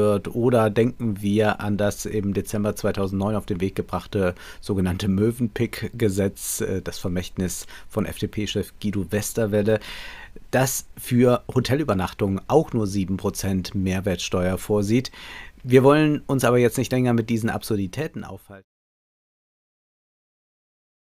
wird? Oder denken wir an das im Dezember 2009 auf den Weg gebrachte sogenannte Mövenpick-Gesetz, äh, das Vermächtnis von FDP-Chef Guido Westerwelle, das für Hotelübernachtungen auch nur 7% Mehrwertsteuer vorsieht. Wir wollen uns aber jetzt nicht länger mit diesen Absurditäten aufhalten.